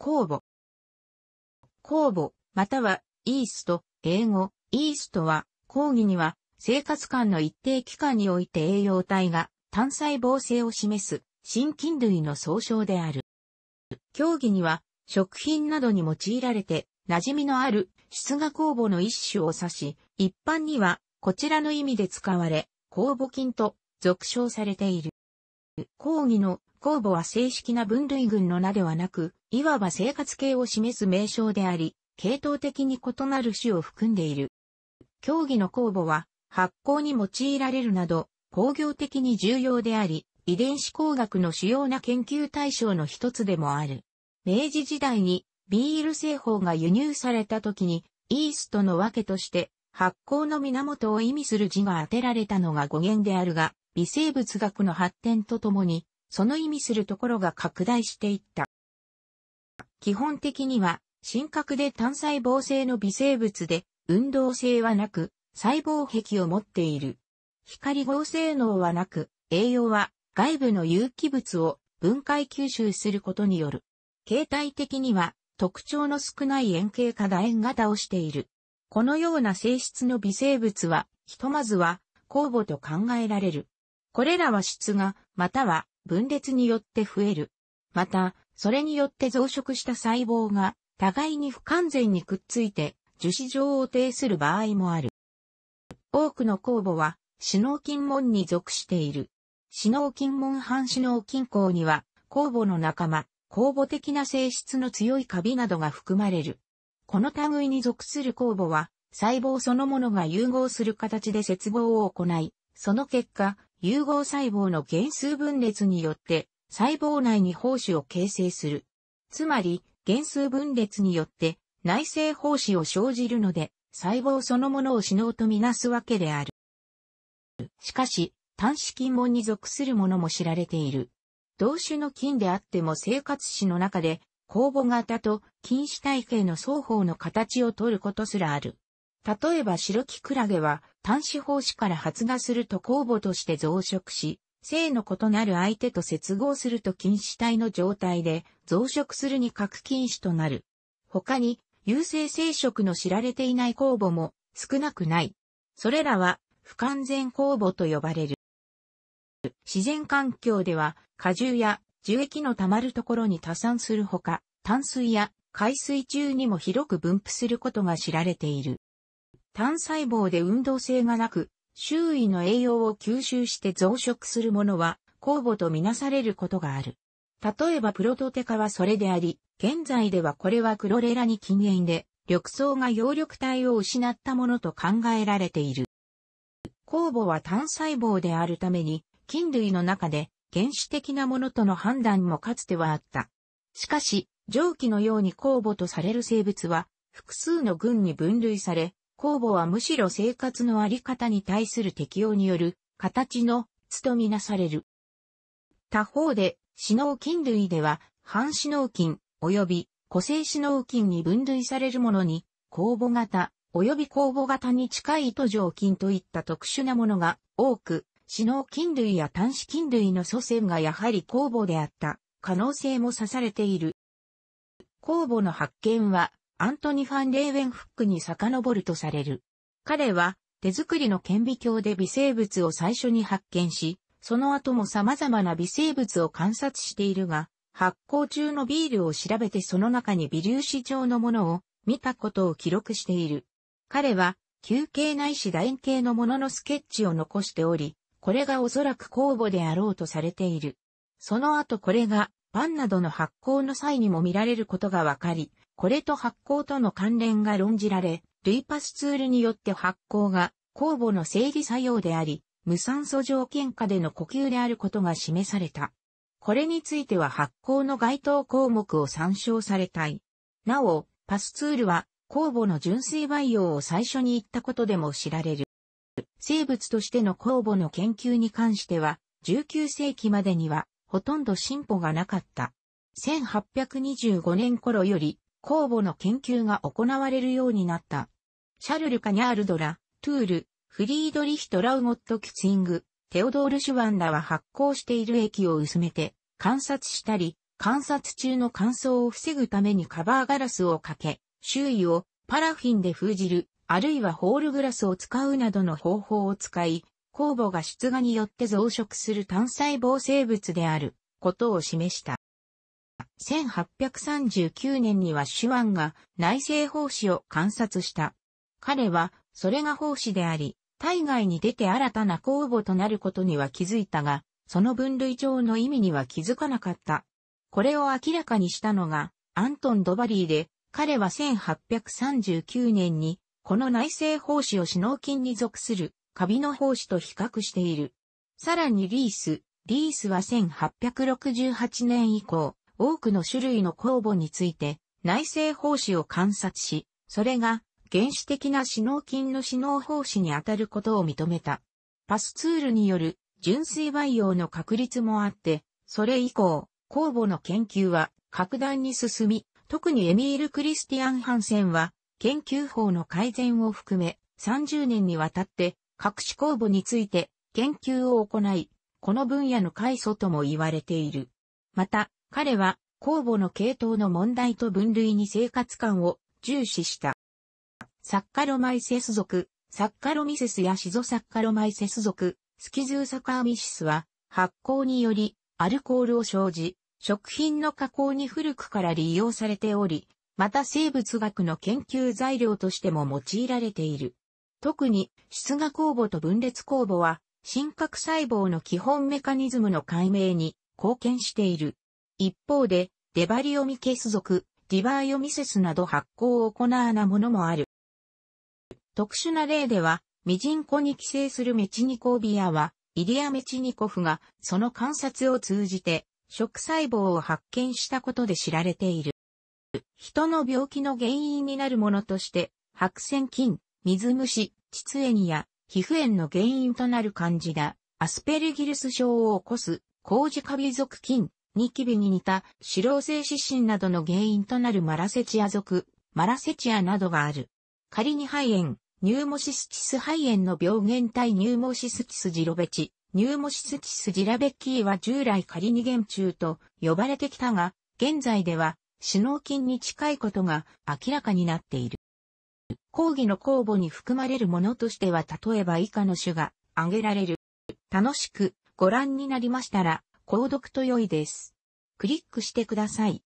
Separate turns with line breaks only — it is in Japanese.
酵母。酵母、または、イースト、英語、イーストは、講義には、生活間の一定期間において栄養体が単細胞性を示す新菌類の総称である。競技には食品などに用いられて馴染みのある出芽酵母の一種を指し、一般にはこちらの意味で使われ、酵母菌と俗称されている。抗議の公募は正式な分類群の名ではなく、いわば生活系を示す名称であり、系統的に異なる種を含んでいる。競技の公募は、発酵に用いられるなど、工業的に重要であり、遺伝子工学の主要な研究対象の一つでもある。明治時代にビール製法が輸入された時に、イーストの訳として、発酵の源を意味する字が当てられたのが語源であるが、微生物学の発展とともに、その意味するところが拡大していった。基本的には、深刻で単細胞性の微生物で、運動性はなく、細胞壁を持っている。光合成能はなく、栄養は外部の有機物を分解吸収することによる。形態的には特徴の少ない円形化楕円型をしている。このような性質の微生物は、ひとまずは、酵母と考えられる。これらは質が、または分裂によって増える。また、それによって増殖した細胞が互いに不完全にくっついて樹脂状を呈する場合もある。多くの酵母は、死脳筋門に属している。死脳筋門半死脳筋孔には、酵母の仲間、酵母的な性質の強いカビなどが含まれる。この類に属する酵母は、細胞そのものが融合する形で接合を行い、その結果、融合細胞の原数分裂によって細胞内に胞子を形成する。つまり、原数分裂によって内製胞子を生じるので、細胞そのものを死のうとみなすわけである。しかし、単子菌門に属するものも知られている。同種の菌であっても生活史の中で、酵母型と菌子体系の双方の形をとることすらある。例えば白キクラゲは端子胞子から発芽すると酵母として増殖し、性の異なる相手と接合すると菌糸体の状態で増殖するに核菌糸となる。他に、有性生殖の知られていない酵母も少なくない。それらは不完全酵母と呼ばれる。自然環境では果汁や樹液の溜まるところに多産するほか、淡水や海水中にも広く分布することが知られている。単細胞で運動性がなく、周囲の栄養を吸収して増殖するものは、酵母とみなされることがある。例えばプロトテカはそれであり、現在ではこれはクロレラに禁煙で、緑藻が葉緑体を失ったものと考えられている。酵母は単細胞であるために、菌類の中で原始的なものとの判断もかつてはあった。しかし、蒸気のように酵母とされる生物は、複数の群に分類され、公募はむしろ生活のあり方に対する適用による形の務みなされる。他方で、死脳菌類では、半死脳菌及び個性死脳菌に分類されるものに、公募型及び公募型に近い糸状菌といった特殊なものが多く、死脳菌類や端子菌類の祖先がやはり公募であった可能性も指されている。公募の発見は、アントニ・ファン・レーウェンフックに遡るとされる。彼は手作りの顕微鏡で微生物を最初に発見し、その後も様々な微生物を観察しているが、発酵中のビールを調べてその中に微粒子状のものを見たことを記録している。彼は球形ないし楕円形のもののスケッチを残しており、これがおそらく酵母であろうとされている。その後これがパンなどの発酵の際にも見られることがわかり、これと発酵との関連が論じられ、ルイパスツールによって発酵が酵母の生理作用であり、無酸素条件下での呼吸であることが示された。これについては発酵の該当項目を参照されたい。なお、パスツールは酵母の純粋培養を最初に言ったことでも知られる。生物としての酵母の研究に関しては、19世紀までにはほとんど進歩がなかった。1825年頃より酵母の研究が行われるようになった。シャルル・カニャールドラ、トゥール、フリードリヒト・ラウゴット・キツイング、テオドール・シュワンらは発酵している液を薄めて観察したり、観察中の乾燥を防ぐためにカバーガラスをかけ、周囲をパラフィンで封じる、あるいはホールグラスを使うなどの方法を使い、酵母が出芽によって増殖する単細胞生物であることを示した。1839年には手腕が内政奉仕を観察した。彼は、それが奉仕であり、対外に出て新たな公募となることには気づいたが、その分類上の意味には気づかなかった。これを明らかにしたのが、アントン・ドバリーで、彼は1839年に、この内政奉仕を死脳筋に属する、カビの奉仕と比較している。さらにリース、リースは1868年以降、多くの種類の酵母について内製胞子を観察し、それが原始的な死脳菌の死脳胞子に当たることを認めた。パスツールによる純粋培養の確立もあって、それ以降、酵母の研究は格段に進み、特にエミール・クリスティアン・ハンセンは、研究法の改善を含め、30年にわたって、各種酵母について研究を行い、この分野の開祖とも言われている。また、彼は酵母の系統の問題と分類に生活感を重視した。サッカロマイセス属、サッカロミセスやシゾサッカロマイセス属、スキズーサカーミシスは発酵によりアルコールを生じ、食品の加工に古くから利用されており、また生物学の研究材料としても用いられている。特に、出芽酵母と分裂酵母は、真核細胞の基本メカニズムの解明に貢献している。一方で、デバリオミケス属、ディバーヨミセスなど発酵を行わなものもある。特殊な例では、ミジンコに寄生するメチニコビアは、イリア・メチニコフがその観察を通じて、食細胞を発見したことで知られている。人の病気の原因になるものとして、白癬菌、水虫、膣炎や皮膚炎の原因となる感じだ、アスペルギルス症を起こす、麹カビ属菌、ニキビに似た脂漏性湿疹などの原因となるマラセチア属、マラセチアなどがある。仮に肺炎、ニューモシスチス肺炎の病原体ニューモシスチスジロベチ、ニューモシスチスジラベッキーは従来仮に原虫と呼ばれてきたが、現在では、死脳菌に近いことが明らかになっている。講義の公募に含まれるものとしては例えば以下の種が挙げられる。楽しくご覧になりましたら、購読と良いです。クリックしてください。